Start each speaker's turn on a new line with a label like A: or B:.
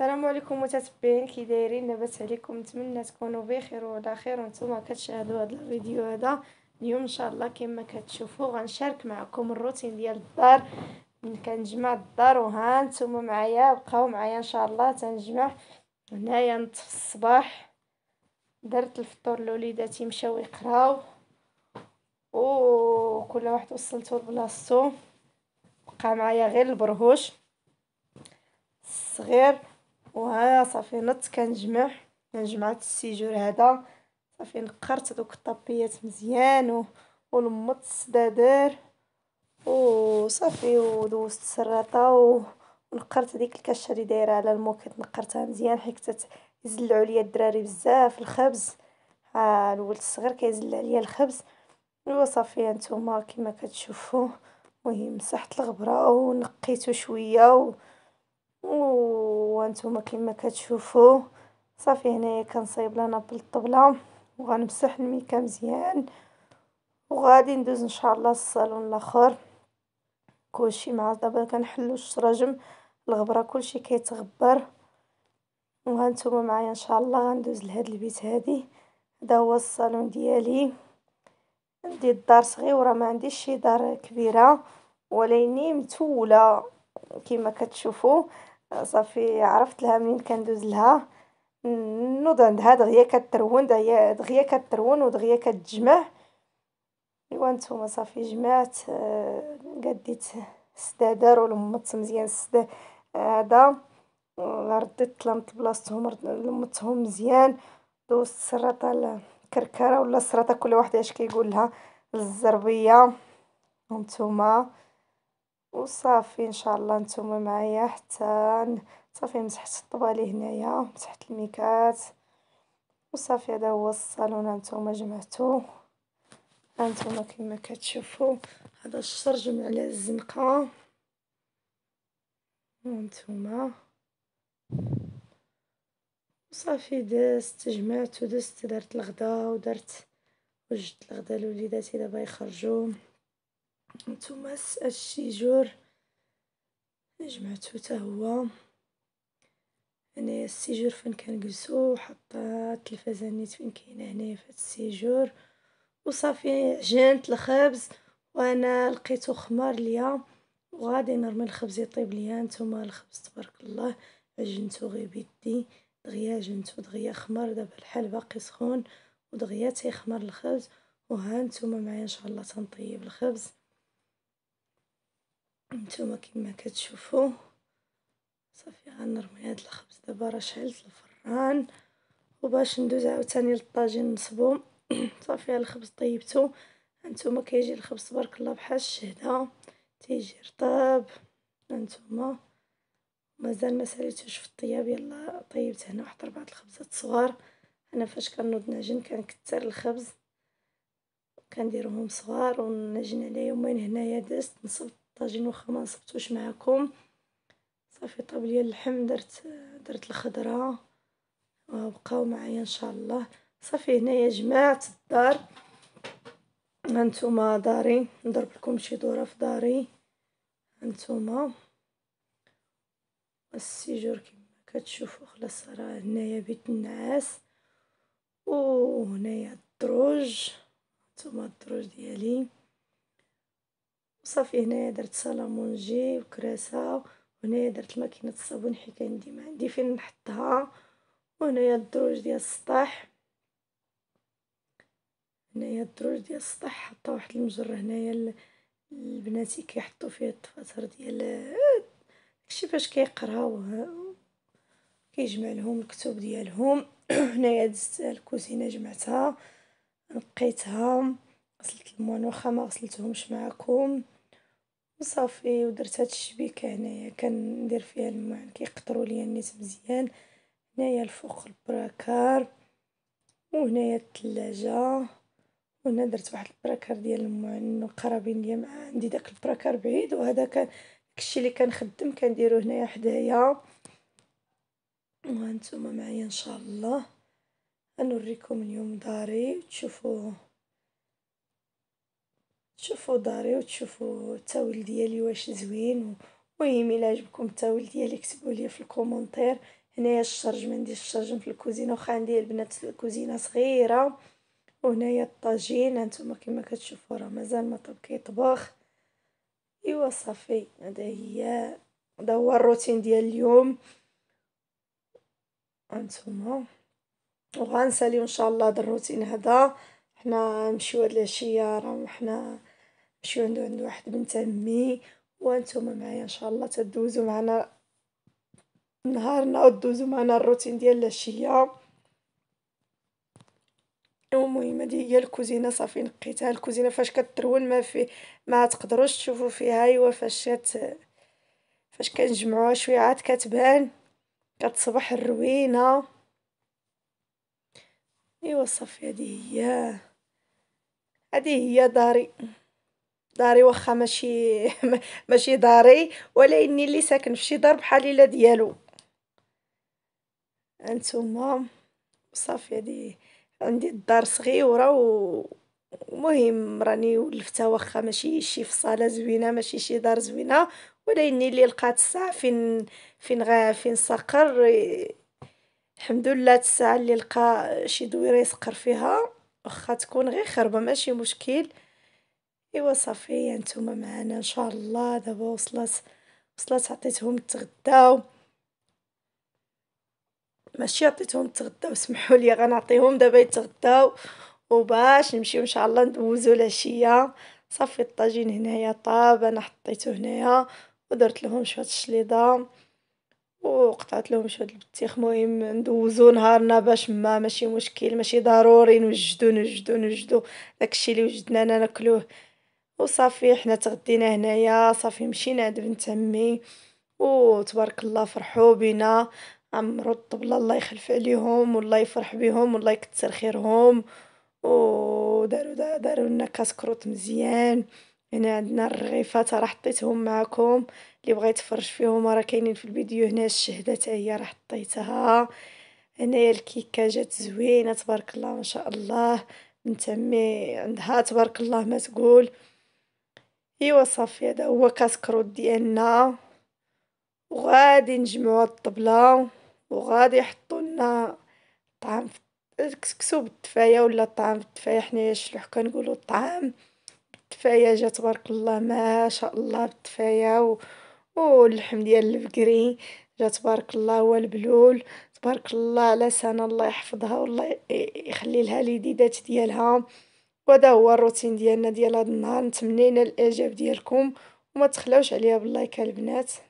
A: السلام عليكم متتبعين كي دايرين لاباس عليكم نتمنى تكونوا بخير وعلى خير وانتم كتشاهدوا هذا الفيديو هذا اليوم ان شاء الله كما كتشوفوا غنشارك معكم الروتين ديال الدار كنجمع الدار وها نتوما معايا بقاو معايا ان شاء الله تنجمع هنايا في الصباح درت الفطور لوليداتي مشاو يقراو كل واحد وصلته لبلاصتو بقى معايا غير البرهوش الصغير وها صافي نط كنجمع جمعت السيجور هذا صافي نقرت دوك الطابيات مزيان ولمت السدادر وصافي ودوزت السراطه ونقرت ديك الكاشه اللي دايره على الموكيط نقرتها مزيان حيت كتزلعو ليا الدراري بزاف الخبز ها الولد الصغير كيزلع عليا الخبز وصافي هانتوما كما كتشوفوا المهم مسحت الغبره ونقيته شويه و هو نتوما كيما كتشوفوا صافي هنايا كنصايب لنا بالطبله وغنمسح الميكا مزيان وغادي ندوز ان شاء الله للصالون الاخر كلشي مع دابا كنحلو الشراجم الغبره كلشي كيتغبر وهانتوما معايا ان شاء الله غندوز لهاد البيت هادي هذا هو الصالون ديالي عندي الدار صغيره ما عنديش شي دار كبيره ولكن متوله كما كتشوفوا صافي عرفت لها منين كندوزلها نوض عندها دغيا كترون دغيا دغيا كترون ودغيا كتجمع ايوا نتوما صافي جمعت آه، قديت السدادر ولمت مزيان السد هذا رديت طلمت بلاصتهم لمتهم مزيان دوزت السراطه الكركره ولا السراطه كل واحد اش كيقول لها الزربيه نتوما وصافي ان شاء الله نتوما معايا حتى صافي مسحت الطوالي هنايا مسحت الميكات وصافي هذا هو الصالون هانتوما جمعتو هانتوما كما كتشوفوا هذا الشرج مع الزنقه هانتوما وصافي دست جمعت ودست درت الغدا ودرت وجدت الغدا لوليداتي دابا يخرجوا نتوما مس هاد الشيجور جمعتو تاهو هنايا السيجور فين كنجلسو حاطة التلفازة نيت فين كاينة هنايا فهاد السيجور وصافي عجنت الخبز وانا لقيتو خمار ليا وغادي نرمي الخبز يطيب ليا نتوما الخبز تبارك الله عجنتو غير بيدي دغيا عجنتو دغيا خمر دابا الحال باقي سخون ودغيا تيخمر الخبز وها نتوما معايا ان شاء الله تنطيب الخبز هانتوما كيما كتشوفوا صافي غنرمي هاد الخبز دابا راه شعلت الفران وباش ندوز عاوتاني للطاجين نصبو صافي هاد الخبز طيبتو هانتوما كيجي الخبز تبارك الله بحال الشهده تيجي رطاب هانتوما مازال ما ساليتوش في الطياب يلا طيبت هنا واحد ربعه الخبزات صغار انا فاش كنوض نعجن كنكثر الخبز كنديرهم صغار ونعجن عليه يومين هنايا دست نصب الطاجين واخا ما نصبتوش معاكم صافي طاب ليا اللحم درت درت الخضره وبقاو معايا ان شاء الله صافي هنايا جماعه الدار هانتوما داري نضرب لكم شي دوره في داري هانتوما السيجور كما كتشوفوا خلاص راه هنايا بيت النعاس وهنايا الدروج هانتوما الدروج ديالي صافي هنايا درت صالونجي وكراسة وهنايا درت ماكينة الصابون حيت عندي ما عندي فين نحطها وهنايا الدروج ديال السطح هنايا الدروج ديال السطح حاطه واحد المجرة هنايا البناتي كيحطوا فيه الدفاتر ديال داكشي فاش كيقراو كيجمع لهم الكتب ديالهم هنايا دزت الكوزينه جمعتها نقيتها غسلت الموانوخه ما غسلتهمش معكم وصافي ودرت هاد الشبيكة هنايا كندير فيها الماء كيقطرو ليا النيت مزيان هنايا الفوق البراكار وهنايا الثلاجة وهنا درت واحد البراكار ديال الماء لانه القرابين ديال عندي داك البراكار بعيد كان داكشي اللي كنخدم كنديرو هنايا حدايا وهانتوما معايا ان شاء الله غنوريكم اليوم داري تشوفوه تشوفوا داري وتشوفوا التاول ديالي واش زوين المهم الا عجبكم التاول ديالي كتبوا لي في الكومونتير هنايا الشرج ما عنديش الشرج في الكوزينه واخا عندي البنات الكوزينه صغيره وهنايا الطاجين هانتوما كما كتشوفوا راه مازال ما طاب كيطبخ ايوا صافي هذا هي هذا هو الروتين ديال اليوم هانتوما وغنساليو ان شاء الله هذا الروتين هذا حنا نمشيو هاد العشية راه حنا نمشيو عند عند واحد بنت عمي وانتوما معايا ان شاء الله تدوزو معنا نهارنا ودوزو معنا الروتين ديال العشية, المهم هادي هي الكوزينة صافي نقيتها الكوزينة فاش كترون ما في ما تقدروش تشوفو فيها ايوا فاش كت فاش كنجمعوها شوية عاد كتبان كتصبح الروينة. ايوا صافي هادي هي هادي هي داري داري واخا ماشي ماشي داري ولا اني اللي ساكن في شي دار بحال الا ديالو انتما صافي هادي عندي الدار صغيره و المهم راني ولفتها واخا ماشي شي فصاله زوينه ماشي شي دار زوينه ولا اني اللي لقات الساعه فين فين غا فين صقر الحمد لله هاد الساعه اللي لقى شي دويره يسقر فيها واخا تكون غير خربه ماشي مشكل ايوا صافي نتوما معانا ان شاء الله دابا وصلت وصلت عطيتهم يتغداو ماشي عطيتهم يتغداو سمحوا لي غنعطيهم دابا يتغداو وباش نمشيو ان شاء الله ندوزو العشيه صافي الطاجين هنايا طاب انا حطيته هنايا ودرت لهم شويه الشليضه وقطعت لهم هاد البطيخ مهم ندوزو نهارنا باش ما ماشي مشكل ماشي ضروري نوجدو نوجدو نوجدو داكشي اللي وجدنا انا ناكلوه وصافي حنا تغدينا هنايا صافي مشينا عند بنت عمي وتبارك الله فرحوا بينا عمرو الطبلة الله يخلف عليهم والله يفرح بهم والله يكثر خيرهم ودارو دارو لنا كاسكروت مزيان هنا عندنا الرغيفات راه حطيتهم معكم اللي بغى يتفرج فيهم راه كاينين في الفيديو هنا الشهده تاع هي راه حطيتها هنايا الكيكه جات زوينه تبارك الله ما شاء الله بنت عمي عندها تبارك الله ما تقول ايوا صافي هذا هو كاسكروت ديالنا وغادي نجمعوا الطبله وغادي يحطوا لنا طعم الكسكسو بالدفايه ولا طعم بالدفايه حنايا شلوح كنقولوا الطعام التفايا جا تبارك الله ما شاء الله و اللحم ديال البقري جا تبارك الله والبلول تبارك الله على سنه الله يحفظها والله يخلي لها اليديدات ديالها وهذا هو الروتين ديالنا ديال هذا النهار نتمنينا الاعجاب ديالكم وما تخلاوش عليا باللايك البنات